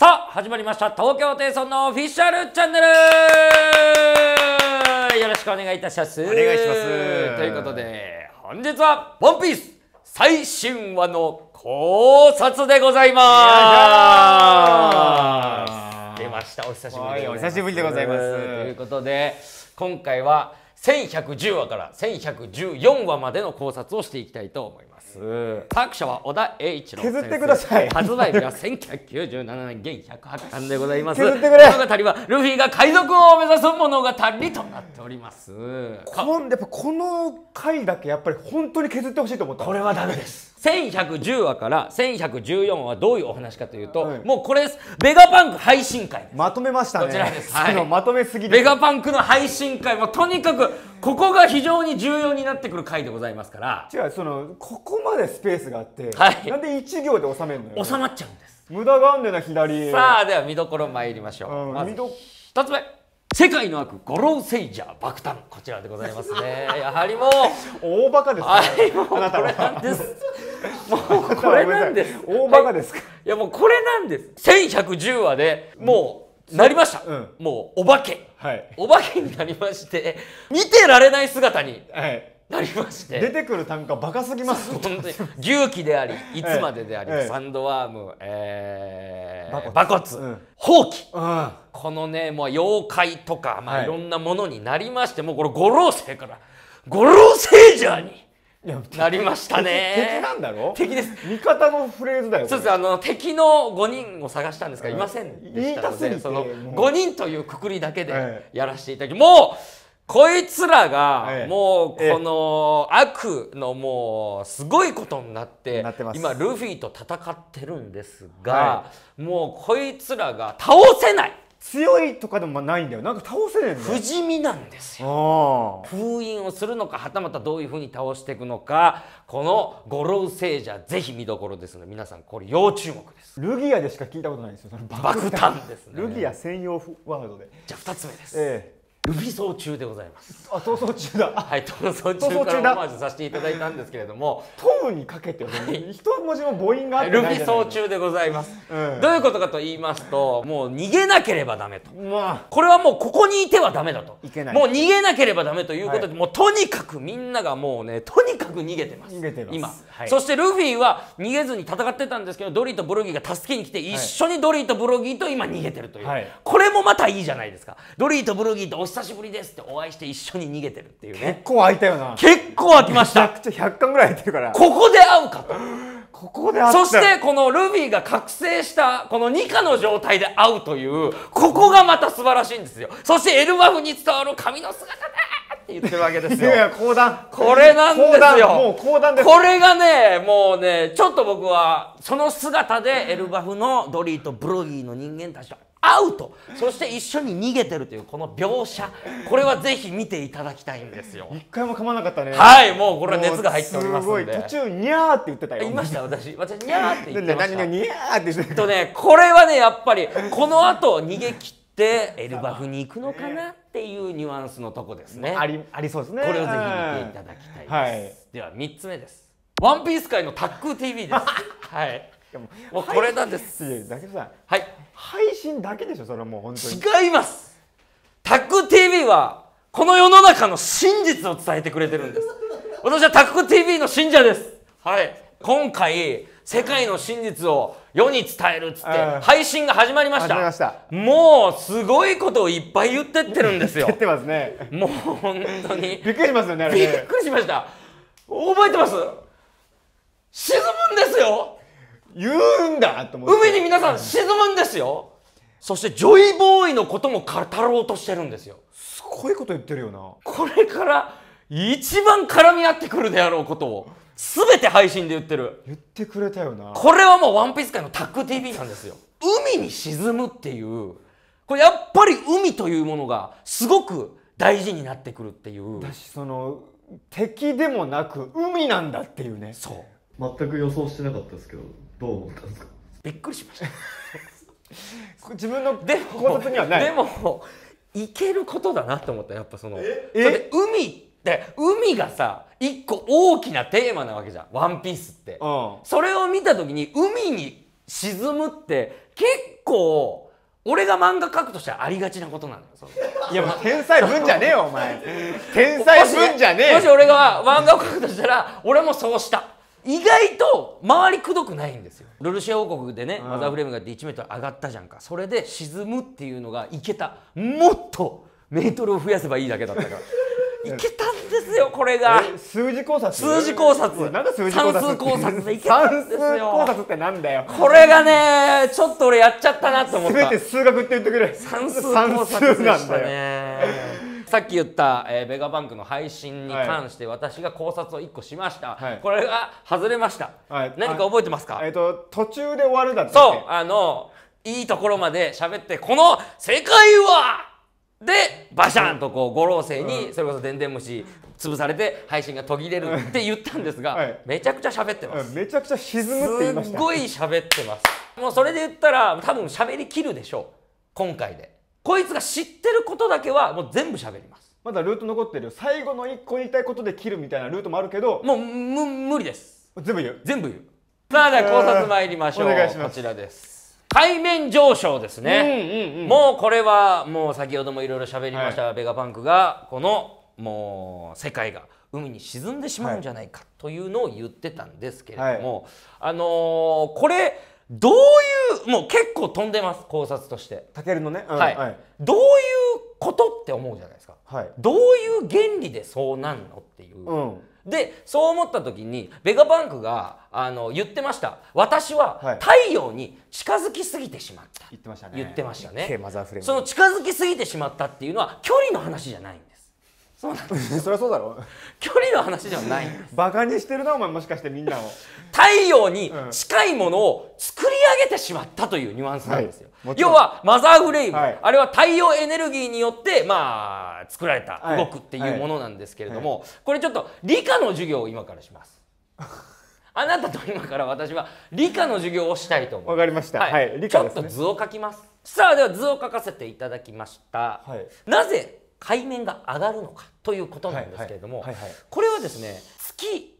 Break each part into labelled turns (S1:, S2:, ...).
S1: さあ始まりました東京テイソンのオフィシャルチャンネルよろしくお願いいたしますお願いしますということで本日は「ワンピース最新話の考察でございます出ましたお久しぶりお久しぶりでございますということで今回は1110話から1114話までの考察をしていきたいと思いますます作者は小田栄一郎削ってください発売日は1997年現108巻でございます物語はルフィが海賊王を目指す物語となっておりますこのやっぱこの回だけやっぱり本当に削ってほしいと思ったこれはダメです1110話から1114話はどういうお話かというと、はい、もうこれベガパンク配信会まとめましたねこちらです、はい、まとめすぎベガパンクの配信会もとにかくここが非常に重要になってくる回でございますから違うそのここまでスペースがあって、はい、なんで1行で収めるのよ収まっちゃうんです無駄があんねな左さあでは見どころ参りましょう、うん、まず2つ目世界の悪五郎セイジャー爆誕こちらでございますね やはりもう大バカですはいもうこれなんです もうこれなんです大バカですか、はい、いやもうこれなんです1110話でもうなりました、うん、もうお化けはい、お化けになりまして見てられない姿になりまして、出てくる単価バカすぎます本当に牛気であり いつまでであり、サンドワーム、えー、馬骨、うん、放棄、うん、このねもう妖怪とか、まあ、いろんなものになりまして、もうこれ五老星から五老星者に。なりましたね敵なんだろ敵です味方のフレーズだよそうですあの敵の5人を探したんですが、いませんでしたのでその5人というくくりだけでやらせていただき、もうこいつらが、もう、この、悪のもう、すごいことになって、今、ルフィと戦ってるんですが、もう、こいつらが倒せない強いとかでもないんだよなんか倒せないんだよ不死身なんですよ封印をするのかはたまたどういうふうに倒していくのかこの五老聖者ぜひ見どころですので皆さんこれ要注目ですルギアでしか聞いたことないですよ爆弾ですねルギア専用ワードでじゃあ2つ目です、ええ微走中でございます。あ、逃走中だ。はい、逃走中からオマージュさせていただいたんですけれども、トムにかけて、ね、一文字も母音があってないじゃない中でございます、うん、どういうことかと言いますと、もう逃げなければダメと。まあ、これはもうここにいてはダメだと。いけない。もう逃げなければダメということで、はい、もうとにかくみんながもうね、とにかく逃げてます。ます今、はい、そしてルフィは逃げずに戦ってたんですけど、ドリーとブロギーが助けに来て、一緒にドリーとブロギーと今逃げてるという。はい、これもまたいいじゃないですか。ドリーとブロギーとお久久しぶりです」ってお会いして一緒に逃げてるっていうね結構空いたよな結構空きましためちゃくちゃ100巻ぐらい空いてるからここで会うかとここで会ったそしてこのルビーが覚醒したこの2課の状態で会うというここがまた素晴らしいんですよそしてエルバフに伝わる髪の姿だって言ってるわけですよいや講談これなんですよもう講談ですこれがねもうねちょっと僕はその姿でエルバフのドリーとブロギーの人間たちとアウトそして一緒に逃げてるというこの描写これはぜひ見ていただきたいんですよ一回も噛まなかったねはいもうこれは熱が入っておりますので途中にゃーって言ってたよいました私私にゃーって言ってました何にゃーって言ってとねこれはねやっぱりこの後逃げ切ってエルバフに行くのかなっていうニュアンスのとこですねありありそうですねこれをぜひ見ていただきたいです、はい、では三つ目ですワンピース界のタック TV ですはい もうこれなんですはい配信だけでしょそれはもう本当に違いますタック TV はこの世の中の真実を伝えてくれてるんです私はタック TV の信者ですはい今回世界の真実を世に伝えるっつって配信が始まりましたもうすごいことをいっぱい言ってってるんですよ言ってますねもう本当にびっくりしますよねびっくりしました覚えてます言うんだと思って海に皆さん沈むんですよそしてジョイボーイのことも語ろうとしてるんですよすごいこと言ってるよなこれから一番絡み合ってくるであろうことを全て配信で言ってる言ってくれたよなこれはもう「ワンピース界のタッグ TV なんですよ海に沈むっていうこれやっぱり海というものがすごく大事になってくるっていう私その敵でもなく海なんだっていうねそう全く予想してなかったですけどどう思ったんですかびっくりしました 自分のでも考察にはないでもいけることだなと思ったやっぱそのえ海って海がさ一個大きなテーマなわけじゃん「ワンピースって、うん、それを見た時に海に沈むって結構俺が漫画描くとしてはありがちなことなのよいや天才文じゃねえよお前 天才文じゃねえもし俺が漫画を描くとしたら俺もそうした意外と周りくどくないんですよルルシア王国でねマザーフレームがって1メートル上がったじゃんかそれで沈むっていうのがいけたもっとメートルを増やせばいいだけだったから いけたんですよこれが数字考察数字考察なん数字考察算数考察でいけたんですよ考察ってなんだよこれがねちょっと俺やっちゃったなと思った全て数学って言ってくれ算数考察でしたねさっき言った、えー、ベガバンクの配信に関して、私が考察を1個しました、はい、これが外れました、はい、何か覚えてますか、えーと、途中で終わるだってそうあのいいところまで喋ってこの「世界は!」でバシャンとこう五老星にそれこそでんでん虫潰されて配信が途切れるって言ったんですが、はい、めちゃくちゃ喋ってます、めちゃくちゃ沈むって言いましたすっごい喋ってますもうそれで言ったら多分喋りきるでしょう今回でこいつが知ってることだけはもう全部喋りますまだルート残ってる最後の一個言いたいことで切るみたいなルートもあるけどもうむ無理です全部言う全部言う
S2: さあ考察参りましょうお願いしますこち
S1: らです海面上昇ですね、うんうんうん、もうこれはもう先ほどもいろいろ喋りました、はい、ベガパンクがこのもう世界が海に沈んでしまうんじゃないかというのを言ってたんですけれども、はい、あのー、これどういうもう結構飛んでます考察としてたけるのね、うん、はい、どういうことって思うじゃないですか、はい、どういう原理でそうなんのっていう、うん、でそう思った時にベガバンクがあの言ってました私は太陽に近づきすぎてしまった、はい、言ってましたね言ってましたねその近づきすぎてしまったっていうのは距離の話じゃないそうなんですそりゃそうだろう距離の話じゃないバカにしてるなお前もしかしてみんなを太陽に近いものを作り上げてしまったというニュアンスなんですよ、はい、要はマザーフレーム、はい、あれは太陽エネルギーによってまあ作られた、はい、動くっていうものなんですけれども、これちょっと理科の授業を今からします あなたと今から私は理科の授業をしたいと思うわかりましたはい、理科、ね、ちょっと図を書きますさあでは図を書かせていただきました、はい、なぜ海面が上がるのかということなんですけれども、これはですね月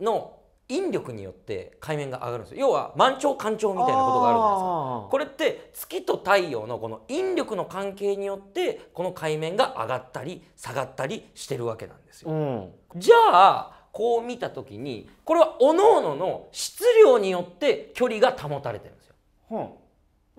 S1: の引力によって海面が上がるんです要は満潮干潮みたいなことがあるんですこれって月と太陽のこの引力の関係によってこの海面が上がったり下がったりしてるわけなんですよ、うん、じゃあこう見た時にこれはおのの質量によって距離が保たれてるんですよ、うん、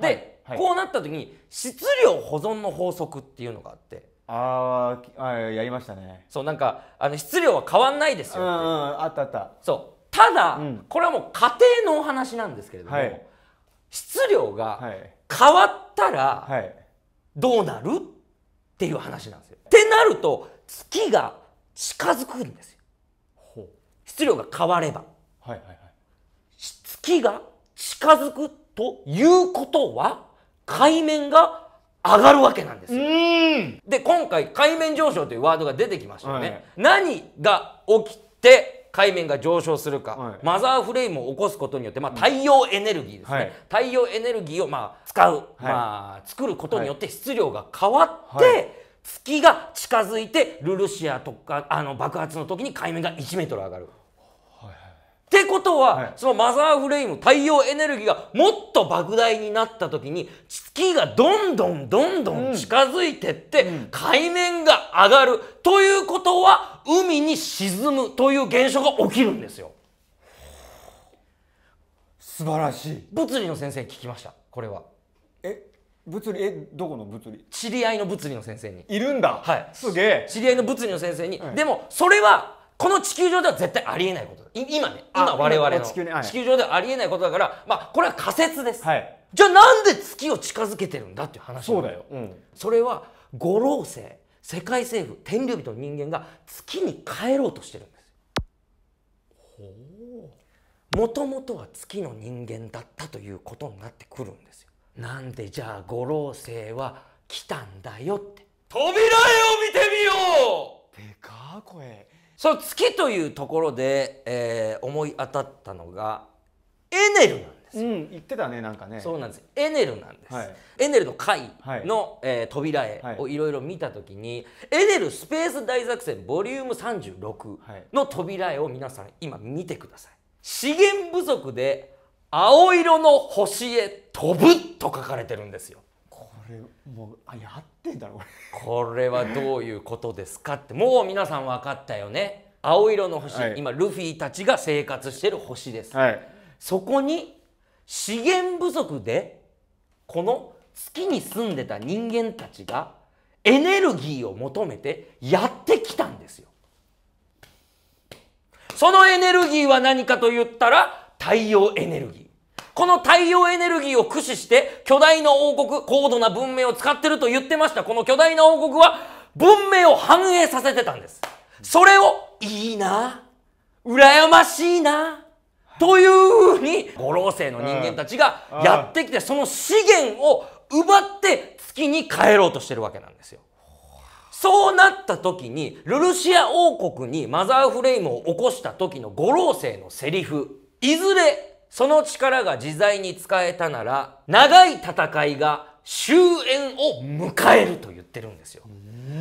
S1: で、はいはい、こうなった時に質量保存の法則っていうのがあってああやりましたねそうなんかあの質量は変わんないですよ、うんうん、あったあったそうただ、うん、これはもう家庭のお話なんですけれども、はい、質量が変わったらどうなる、っていう話なんですよ。ってなると月が近づくんですよ。質量が変われば、はいはいはい、月が近づくということは海面が上がるわけなんですよ。で今回海面上昇というワードが出てきましたよね。はい、何が起きて海面が上昇するか、はい、マザーフレームを起こすことによって、まあ、太陽エネルギーですね、はい、太陽エネルギーをまあ使う、はい、まあ、作ることによって質量が変わって、月が近づいてルルシアとかあの爆発の時に海面が1メートル上がる。ってことは、はい、そのマザーフレイム太陽エネルギーがもっと莫大になった時に月がどんどんどんどん近づいてって、うん、海面が上がるということは海に沈むという現象が起きるんですよ。素晴らしい物理の先生聞きましたこれはえ物理えどこの物理知り合いの物理の先生にいるんだはいすげえ知り合いの物理の先生に、はい、でもそれはこの地球上では絶対ありえないことだ今ね今我々の地球,、地球上ではありえないことだから、まあ、これは仮説です、はい、じゃあなんで月を近づけてるんだっていう話そうだよ、うん、それは五老星世界政府天竜人の人間が月に帰ろうとしてるんですもともとは月の人間だったということになってくるんですよなんでじゃあ五老星は来たんだよって扉絵を見てみようでかー声その月というところで、えー、思い当たったのがエネルなんですよ、うん、言ってたねなんかねそうなんですエネルなんです、はい、エネルの会の、はい、えー、扉絵をいろいろ見たときに、はい、エネルスペース大作戦ボリューム36の扉絵を皆さん今見てください資源不足で青色の星へ飛ぶと書かれてるんですよれもうあやってんだろこれこれはどういうことですかってもう皆さん分かったよね青色の星、はい今ルフィたちが生活してる星です、はいそこに資源不足でこの月に住んでた人間たちがエネルギーを求めてやってきたんですよ。そのエネルギーは何かと言ったら太陽エネルギー。この太陽エネルギーを駆使して巨大な王国、高度な文明を使ってると言ってました。この巨大な王国は文明を反映させてたんです。それをいいな、羨ましいな、というふうに五老星の人間たちがやってきて、その資源を奪って月に帰ろうとしてるわけなんですよ。そうなった時に、ルルシア王国にマザーフレームを起こした時の五老星のセリフ、いずれその力が自在に使えたなら長い戦いが終焉を迎えると言ってるんですよ。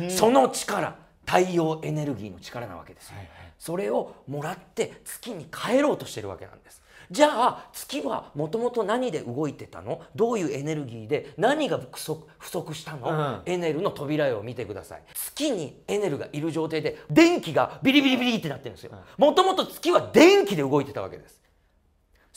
S1: その力太陽エネルギーの力なわけですよ、はいはい、それをもらって月に帰ろうとしてるわけなんですじゃあ月はもともと何で動いてたのどういうエネルギーで何が不足不足したの、うん、エネルの扉を見てください月にエネルがいる状態で電気がビリビリビリってなってるんですよもともと月は電気で動いてたわけです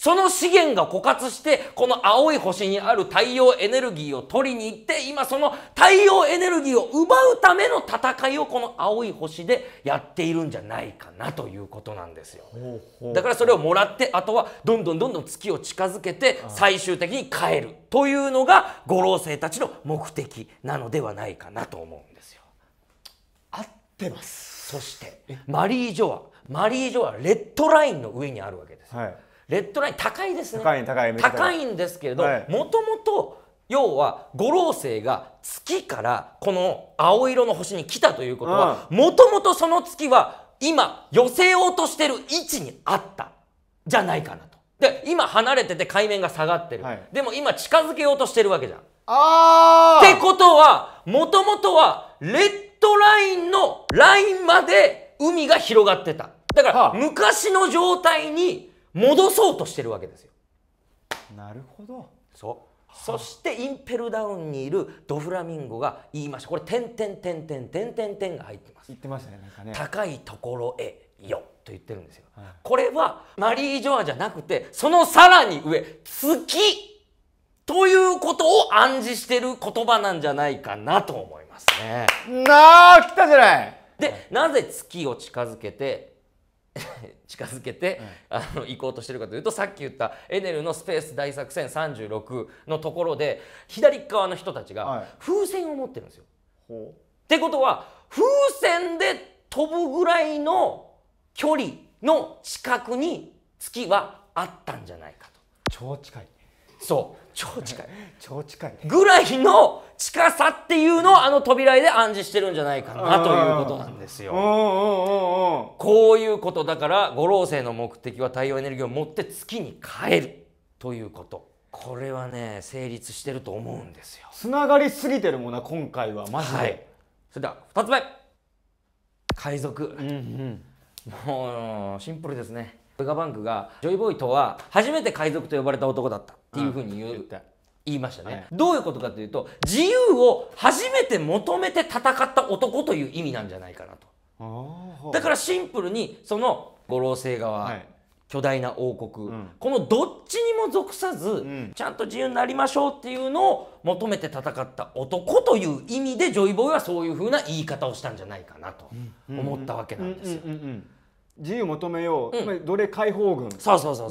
S1: その資源が枯渇して、この青い星にある太陽エネルギーを取りに行って、今その太陽エネルギーを奪うための戦いをこの青い星でやっているんじゃないかなということなんですよ。だからそれをもらって、あとはどんどんどんどん月を近づけて、最終的に帰るというのが五老星たちの目的なのではないかなと思うんですよ。合ってます。そしてマリー・ジョア、マリー・ジョアレッドラインの上にあるわけです。はいレッドライン高いですね高い高い高いんですけれどもともと要は五老星が月からこの青色の星に来たということはもともとその月は今寄せようとしてる位置にあったじゃないかなとで今離れてて海面が下がってる、はい、でも今近づけようとしてるわけじゃんあってことはもともとはレッドラインのラインまで海が広がってただから昔の状態に戻そうとしてるわけですよ。なるほどそうそしてインペルダウンにいるドフラミンゴが言いましたこれ「てんてんてんてんてんてんてん」が入ってます言ってましたねなんかね高いところへよと言ってるんですよ、はい、これはマリー・ジョアじゃなくてそのさらに上月ということを暗示してる言葉なんじゃないかなと思いますねなあ来たじゃないでなぜ月を近づけて 近づけて、あの行こうとしてるかというとさっき言ったエネルのスペース大作戦36のところで左側の人たちが風船を持ってるんですよ。はい、ってことは風船で飛ぶぐらいの距離の近くに月はあったんじゃないかと。超近いそう超近い超近いぐらいの近さっていうのをあの扉で暗示してるんじゃないかなということなんですよ。こういうことだから五老星の目的は太陽エネルギーを持って月に変えるということ。これはね成立してると思うんですよ。つながりすぎてるもんな今回はマジで。はい、それでは2つ目海賊、うんうん、もうシンプルですね。ブガバンクがジョイボーイとは初めて海賊と呼ばれた男だった。っていうふうに言う、うん、言いましたね、はい、どういうことかというと自由を初めて求めて戦った男という意味なんじゃないかなとだからシンプルにその五老星側、はい、巨大な王国、うん、このどっちにも属さず、うん、ちゃんと自由になりましょうっていうのを求めて戦った男という意味でジョイボーイはそういうふうな言い方をしたんじゃないかなと思ったわけなんですよ。自由求めよう、つまり奴隷解放軍だ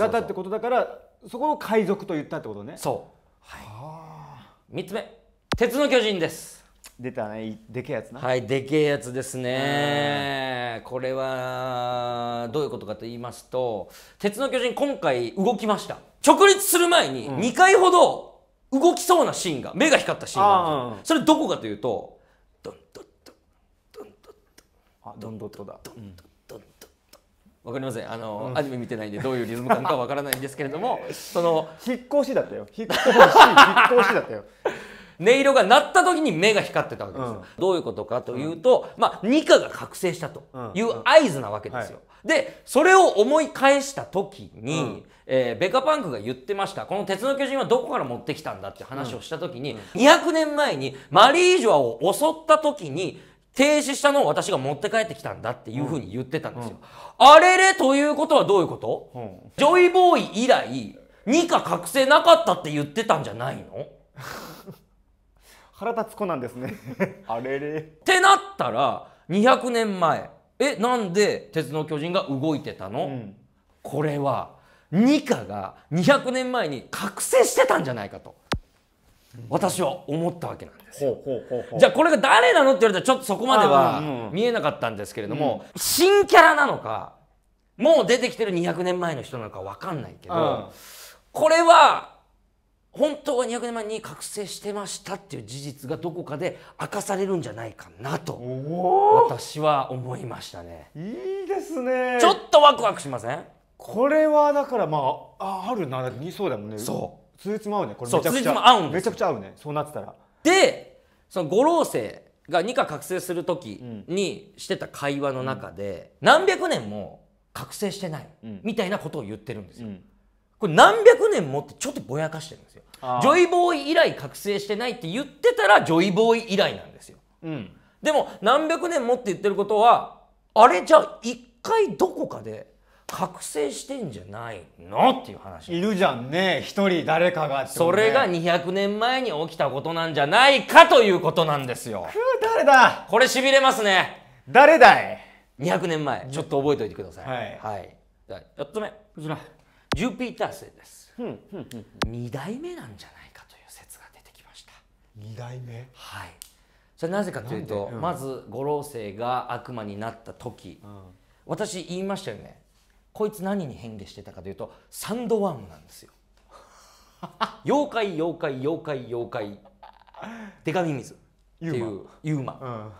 S1: ったってことだからそこを海賊と言ったってことねそう、はい、3つ目鉄の巨人です出たねでけえやつなはいでけえやつですねこれはどういうことかと言いますと鉄の巨人今回動きました直立する前に2回ほど動きそうなシーンが、うん、目が光ったシーンがあるんでそれどこかというとドンドッドンドッドンドッドンドドンドッドンドわかりませんあの、うん、アニメ見てないんでどういうリズム感かわからないんですけれども その引っ越しだったよ引っ越し引っ越しだったよ音色が鳴った時に目が光ってたわけです、うん、どういうことかというと、うん、まあ二課が覚醒したという合図なわけですよ、うんはい、でそれを思い返した時に、うん、えー、ベカパンクが言ってましたこの鉄の巨人はどこから持ってきたんだって話をした時に、200年前にマリージョアを襲った時に停止したのを私が持って帰ってきたんだっていうふうに言ってたんですよ。うんうん、あれれということはどういうこと、うん、ジョイボーイ以来2か覚醒なかったって言ってたんじゃないの腹立つ子なんですね あれれ。ってなったら200年前えなんで「鉄の巨人」が動いてたの、これはニカが200年前に覚醒してたんじゃないかと。私は思ったわけなんですじゃあこれが誰なのって言われたらちょっとそこまでは見えなかったんですけれども、うん、新キャラなのかもう出てきてる200年前の人なのか分かんないけど、うん、これは本当は200年前に覚醒してましたっていう事実がどこかで明かされるんじゃないかなと私は思いましたね。いいですねちょっとワクワクしませんこれはだからまああるなそうだもんね。そうつじつま合うねこれめちゃくちゃ合うんめちゃくちゃ合うねそうなってたらでその五老星が2課覚醒する時にしてた会話の中で、うん、何百年も覚醒してない、みたいなことを言ってるんですよ、うん、これ何百年もってちょっとぼやかしてるんですよジョイボーイ以来覚醒してないって言ってたらジョイボーイ以来なんですよ、うん、でも何百年もって言ってることはあれじゃあ一回どこかで覚醒してんじゃない
S2: のっていう話
S1: いるじゃんね一人誰かが、ね、それが200年前に起きたことなんじゃないかということなんですよふう誰だこれしびれますね誰だい200年前ちょっと覚えておいてくださいはい、はい、4つ目こちらジュピーター星です、うん、うんうん、2代目なんじゃないかという説が出てきました2代目はいそれなぜかというと、うん、まず五老星が悪魔になった時、うん、私言いましたよねこいつ何に変化してたかというとサンドワームなんですよ 妖怪妖怪妖怪妖怪手紙水っていうユーマ、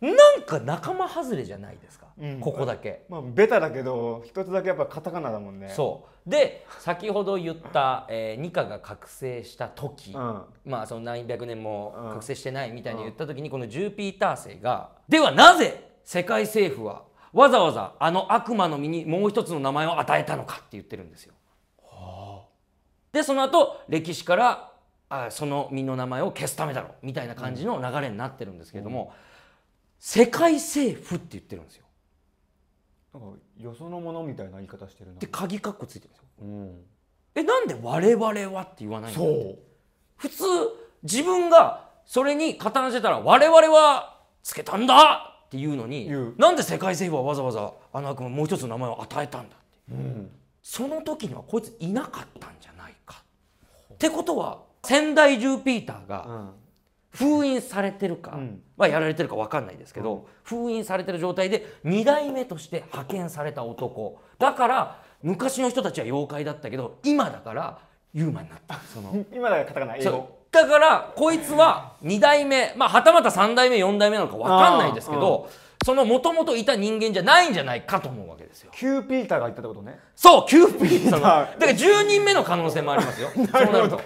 S1: うん、なんか仲間外れじゃないですか、うん、ここだけまあベタだけど一つだけやっぱカタカナだもんねそうで先ほど言った、えー、ニカが覚醒した時、うん、まあその何百年も覚醒してないみたいに言った時に、このジューピーター星が、ではなぜ世界政府はわざわざあの悪魔の身にもう一つの名前を与えたのかって言ってるんですよ。はあ、でその後歴史からあその身の名前を消すためだろうみたいな感じの流れになってるんですけれども、うん、世界政府って言ってるんですよ。なんかよそのものみたいな言い方してるな。で鍵カッコついてるんですよ。うん、えなんで我々はって言わないんだそう普通自分がそれに加担してたら我々はつけたんだっていうのになんで世界政府はわざわざあの悪魔もう一つの名前を与えたんだって、うん、その時にはこいついなかったんじゃないか。ってことは仙台ジューピーターが封印されてるか、うん、まあ、やられてるか分かんないですけど、うん、封印されてる状態で2代目として派遣された男だから昔の人たちは妖怪だったけど今だからユーマになったその 今だからカタカナ英語だからこいつは2代目、まあ、はたまた3代目4代目なのか分かんないですけどそのもともといた人間じゃないんじゃないかと思うわけですよキューピーターが言ったってことねそうキューピーターだから10人目の可能性もありますよ そうなると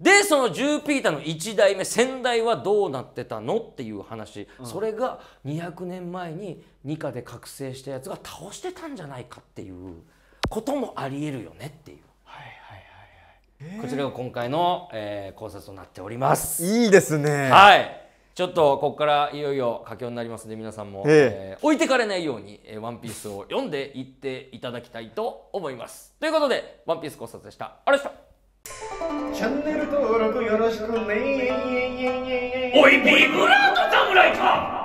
S1: でその10ピーターの1代目先代はどうなってたのっていう話、うん、それが200年前に二課で覚醒したやつが倒してたんじゃないかっていうこともありえるよねっていう。こちらが今回の、えー、考察となっておりますいいですねはいちょっとここからいよいよ佳境になりますので皆さんも、えー、置いてかれないように「えー、ワンピースを読んでいっていただきたいと思います。ということで「ワンピース考察でした。あれしたチャンネル登録よろしくねおいビブラート侍か